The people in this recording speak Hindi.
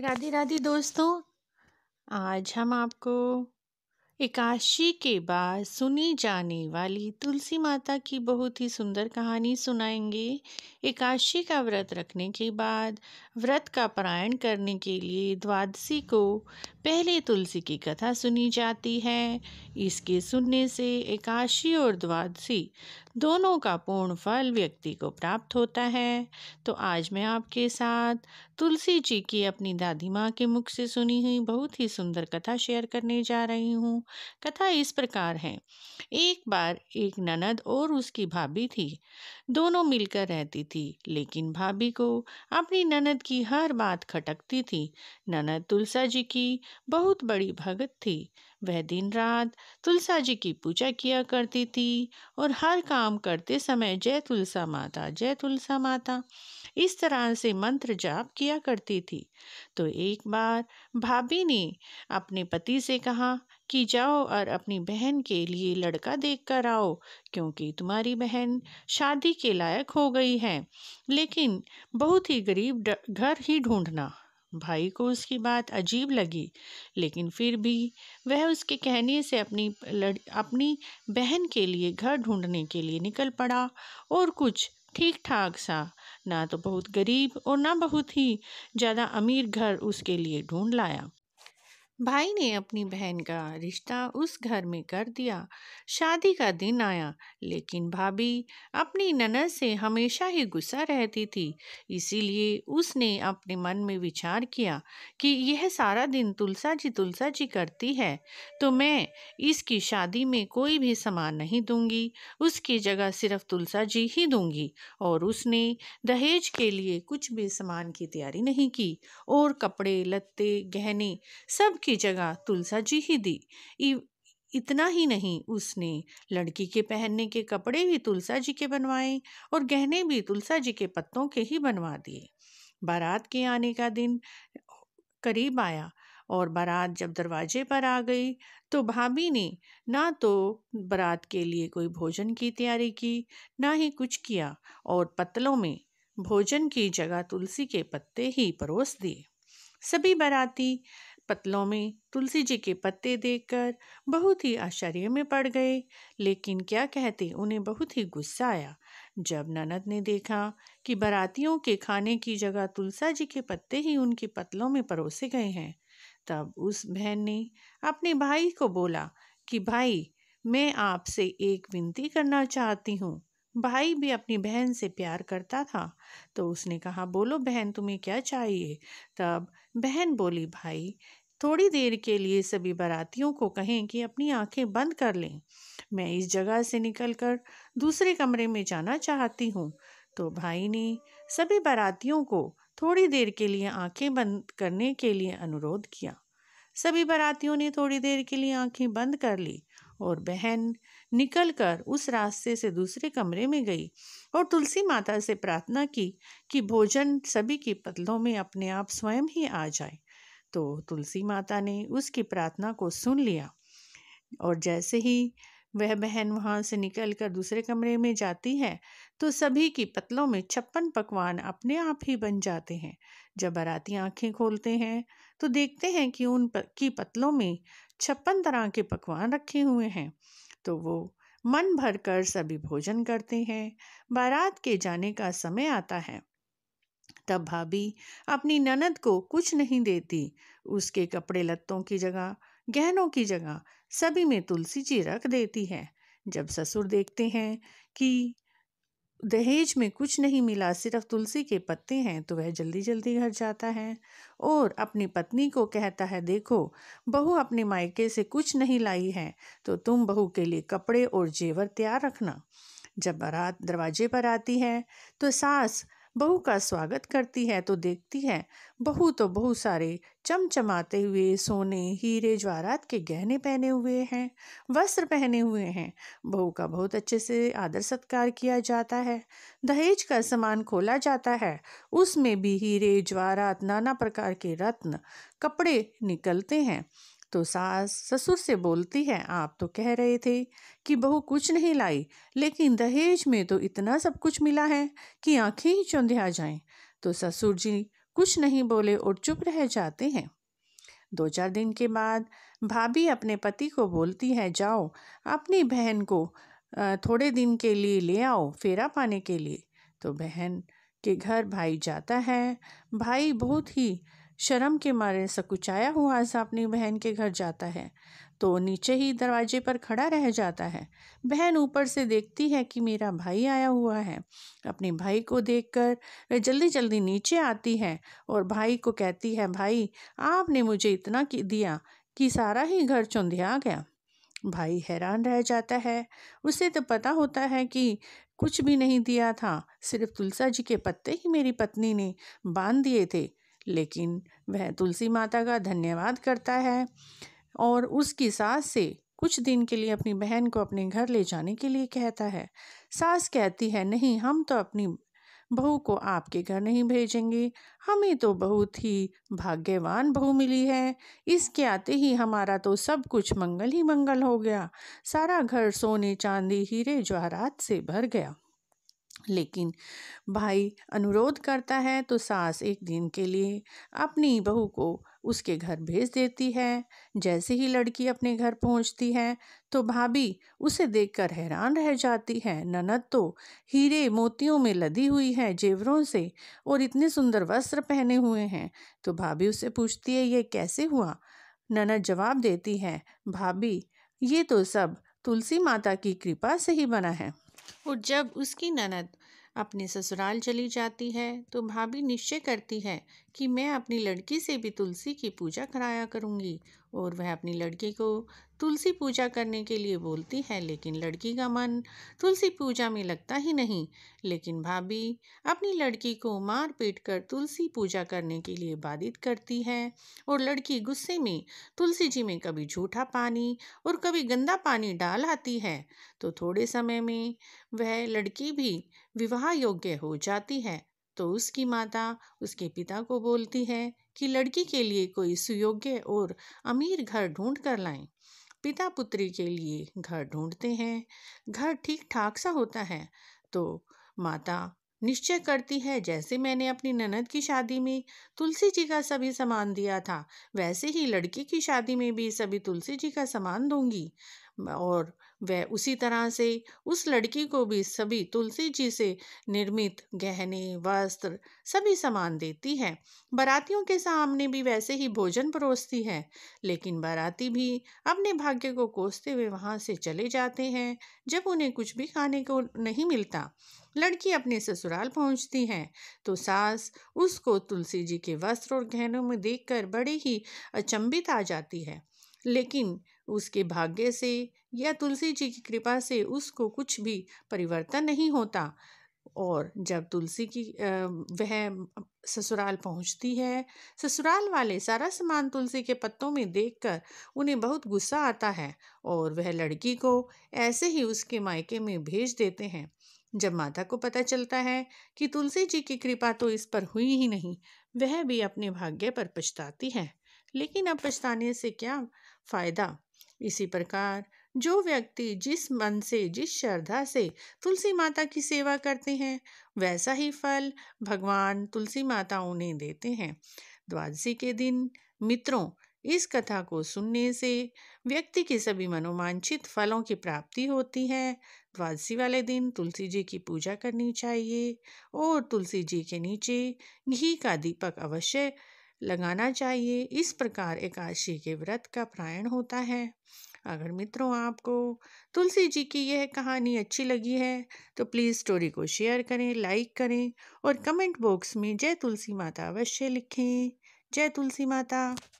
राधे राधे दोस्तों आज हम आपको एकादशी के बाद सुनी जाने वाली तुलसी माता की बहुत ही सुंदर कहानी सुनाएंगे एकादशी का व्रत रखने के बाद व्रत का पारायण करने के लिए द्वादशी को पहले तुलसी की कथा सुनी जाती है इसके सुनने से एकादशी और द्वादशी दोनों का पूर्ण फल व्यक्ति को प्राप्त होता है तो आज मैं आपके साथ तुलसी जी की अपनी दादी माँ के मुख से सुनी हुई बहुत ही सुंदर कथा शेयर करने जा रही हूँ कथा इस प्रकार है एक बार एक ननद और उसकी भाभी थी दोनों मिलकर रहती थी लेकिन भाभी को अपनी ननद की हर बात खटकती थी ननद तुलसा जी की बहुत बड़ी भगत थी वह दिन रात तुलसा जी की पूजा किया करती थी और हर काम करते समय जय तुलसा माता जय तुलसा माता इस तरह से मंत्र जाप किया करती थी तो एक बार भाभी ने अपने पति से कहा कि जाओ और अपनी बहन के लिए लड़का देख कर आओ क्योंकि तुम्हारी बहन शादी के लायक हो गई है लेकिन बहुत ही गरीब घर ही ढूंढना भाई को उसकी बात अजीब लगी लेकिन फिर भी वह उसके कहने से अपनी लड़ अपनी बहन के लिए घर ढूंढने के लिए निकल पड़ा और कुछ ठीक ठाक सा ना तो बहुत गरीब और ना बहुत ही ज़्यादा अमीर घर उसके लिए ढूंढ लाया भाई ने अपनी बहन का रिश्ता उस घर में कर दिया शादी का दिन आया लेकिन भाभी अपनी ननद से हमेशा ही गुस्सा रहती थी इसीलिए उसने अपने मन में विचार किया कि यह सारा दिन तुलसा जी तुलसा जी करती है तो मैं इसकी शादी में कोई भी सामान नहीं दूंगी उसकी जगह सिर्फ तुलसा जी ही दूंगी और उसने दहेज के लिए कुछ भी सामान की तैयारी नहीं की और कपड़े लत्ते गहने सब की जगह तुलसा जी ही दी इतना ही नहीं उसने लड़की के पहनने के कपड़े भी तुलसा जी के बनवाए और गहने भी तुलसा जी के पत्तों के ही बनवा दिए बारात के आने का दिन करीब आया और बारात जब दरवाजे पर आ गई तो भाभी ने ना तो बारात के लिए कोई भोजन की तैयारी की ना ही कुछ किया और पत्तलों में भोजन की जगह तुलसी के पत्ते ही परोस दिए सभी बाराती पतलों में तुलसी जी के पत्ते देखकर बहुत ही आश्चर्य में पड़ गए लेकिन क्या कहते उन्हें बहुत ही गुस्सा आया जब ननद ने देखा कि बरातियों के खाने की जगह तुलसा जी के पत्ते ही उनके पतलों में परोसे गए हैं तब उस बहन ने अपने भाई को बोला कि भाई मैं आपसे एक विनती करना चाहती हूँ भाई भी अपनी बहन से प्यार करता था तो उसने कहा बोलो बहन तुम्हें क्या चाहिए तब बहन बोली भाई थोड़ी देर के लिए सभी बारातियों को कहें कि अपनी आंखें बंद कर लें मैं इस जगह से निकलकर दूसरे कमरे में जाना चाहती हूँ तो भाई ने सभी बारातियों को थोड़ी देर के लिए आंखें बंद करने के लिए अनुरोध किया सभी बारातियों ने थोड़ी देर के लिए आंखें बंद कर ली और बहन निकलकर उस रास्ते से दूसरे कमरे में गई और तुलसी माता से प्रार्थना की कि भोजन सभी के पतलों में अपने आप स्वयं ही आ जाए तो तुलसी माता ने उसकी प्रार्थना को सुन लिया और जैसे ही वह बहन वहाँ से निकलकर दूसरे कमरे में जाती है तो सभी की पतलों में छप्पन पकवान अपने आप ही बन जाते हैं जब बराती आंखें खोलते हैं तो देखते हैं कि उन की पतलों में छप्पन तरह के पकवान रखे हुए हैं तो वो मन भर कर सभी भोजन करते हैं बारात के जाने का समय आता है तब भाभी अपनी ननद को कुछ नहीं देती उसके कपड़े लत्तों की जगह गहनों की जगह सभी में तुलसी जी रख देती है जब ससुर देखते हैं कि दहेज में कुछ नहीं मिला सिर्फ तुलसी के पत्ते हैं तो वह जल्दी जल्दी घर जाता है और अपनी पत्नी को कहता है देखो बहू अपने मायके से कुछ नहीं लाई है तो तुम बहू के लिए कपड़े और जेवर तैयार रखना जब बारात दरवाजे पर आती है तो सास बहू का स्वागत करती है तो देखती है बहू तो बहुत सारे चमचमाते हुए सोने हीरे ज्वारात के गहने पहने हुए हैं वस्त्र पहने हुए हैं बहू का बहुत अच्छे से आदर सत्कार किया जाता है दहेज का सामान खोला जाता है उसमें भी हीरे ज्वारात नाना प्रकार के रत्न कपड़े निकलते हैं तो सास ससुर से बोलती है आप तो कह रहे थे कि बहू कुछ नहीं लाई लेकिन दहेज में तो इतना सब कुछ मिला है कि आंखें ही चौंधिया जाएं तो ससुर जी कुछ नहीं बोले और चुप रह जाते हैं दो चार दिन के बाद भाभी अपने पति को बोलती है जाओ अपनी बहन को थोड़े दिन के लिए ले आओ फेरा पाने के लिए तो बहन के घर भाई जाता है भाई बहुत ही शर्म के मारे सकुचाया हुआ सा अपनी बहन के घर जाता है तो नीचे ही दरवाजे पर खड़ा रह जाता है बहन ऊपर से देखती है कि मेरा भाई आया हुआ है अपने भाई को देखकर वह जल्दी जल्दी नीचे आती है और भाई को कहती है भाई आपने मुझे इतना कि दिया कि सारा ही घर चुंधिया गया भाई हैरान रह जाता है उसे तो पता होता है कि कुछ भी नहीं दिया था सिर्फ तुलसा जी के पत्ते ही मेरी पत्नी ने बांध दिए थे लेकिन वह तुलसी माता का धन्यवाद करता है और उसकी सास से कुछ दिन के लिए अपनी बहन को अपने घर ले जाने के लिए कहता है सास कहती है नहीं हम तो अपनी बहू को आपके घर नहीं भेजेंगे हमें तो बहुत ही भाग्यवान बहू मिली है इसके आते ही हमारा तो सब कुछ मंगल ही मंगल हो गया सारा घर सोने चांदी हीरे ज्वारात से भर गया लेकिन भाई अनुरोध करता है तो सास एक दिन के लिए अपनी बहू को उसके घर भेज देती है जैसे ही लड़की अपने घर पहुंचती है तो भाभी उसे देखकर हैरान रह जाती है ननद तो हीरे मोतियों में लदी हुई है जेवरों से और इतने सुंदर वस्त्र पहने हुए हैं तो भाभी उससे पूछती है ये कैसे हुआ ननद जवाब देती है भाभी ये तो सब तुलसी माता की कृपा से ही बना है और जब उसकी ननद अपने ससुराल चली जाती है तो भाभी निश्चय करती है कि मैं अपनी लड़की से भी तुलसी की पूजा कराया करूँगी और वह अपनी लड़की को तुलसी पूजा करने के लिए बोलती है लेकिन लड़की का मन तुलसी पूजा में लगता ही नहीं लेकिन भाभी अपनी लड़की को मार पीट कर तुलसी पूजा करने के लिए बाधित करती है और लड़की गुस्से में तुलसी जी में कभी झूठा पानी और कभी गंदा पानी डाल आती है तो थोड़े समय में वह लड़की भी विवाह योग्य हो जाती है तो उसकी माता उसके पिता को बोलती है कि लड़की के लिए कोई सुयोग्य और अमीर घर ढूंढ कर लाएं पिता पुत्री के लिए घर ढूंढते हैं घर ठीक ठाक सा होता है तो माता निश्चय करती है जैसे मैंने अपनी ननद की शादी में तुलसी जी का सभी सामान दिया था वैसे ही लड़की की शादी में भी सभी तुलसी जी का सामान दूंगी और वह उसी तरह से उस लड़की को भी सभी तुलसी जी से निर्मित गहने वस्त्र सभी सामान देती है बारातियों के सामने भी वैसे ही भोजन परोसती है लेकिन बाराती भी अपने भाग्य को कोसते हुए वहाँ से चले जाते हैं जब उन्हें कुछ भी खाने को नहीं मिलता लड़की अपने ससुराल पहुंचती है तो सास उसको तुलसी जी के वस्त्र और गहनों में देखकर बड़े ही अचंभित आ जाती है लेकिन उसके भाग्य से या तुलसी जी की कृपा से उसको कुछ भी परिवर्तन नहीं होता और जब तुलसी की वह ससुराल पहुंचती है ससुराल वाले सारा सामान तुलसी के पत्तों में देखकर उन्हें बहुत गुस्सा आता है और वह लड़की को ऐसे ही उसके मायके में भेज देते हैं जब माता को पता चलता है कि तुलसी जी की कृपा तो इस पर हुई ही नहीं वह भी अपने भाग्य पर पछताती है लेकिन अब पछताने से क्या फ़ायदा इसी प्रकार जो व्यक्ति जिस मन से जिस श्रद्धा से तुलसी माता की सेवा करते हैं वैसा ही फल भगवान तुलसी माता उन्हें देते हैं द्वादशी के दिन मित्रों इस कथा को सुनने से व्यक्ति के सभी मनोमांचित फलों की प्राप्ति होती है द्वादशी वाले दिन तुलसी जी की पूजा करनी चाहिए और तुलसी जी के नीचे घी का दीपक अवश्य लगाना चाहिए इस प्रकार एकादशी के व्रत का प्रायण होता है अगर मित्रों आपको तुलसी जी की यह कहानी अच्छी लगी है तो प्लीज़ स्टोरी को शेयर करें लाइक करें और कमेंट बॉक्स में जय तुलसी माता अवश्य लिखें जय तुलसी माता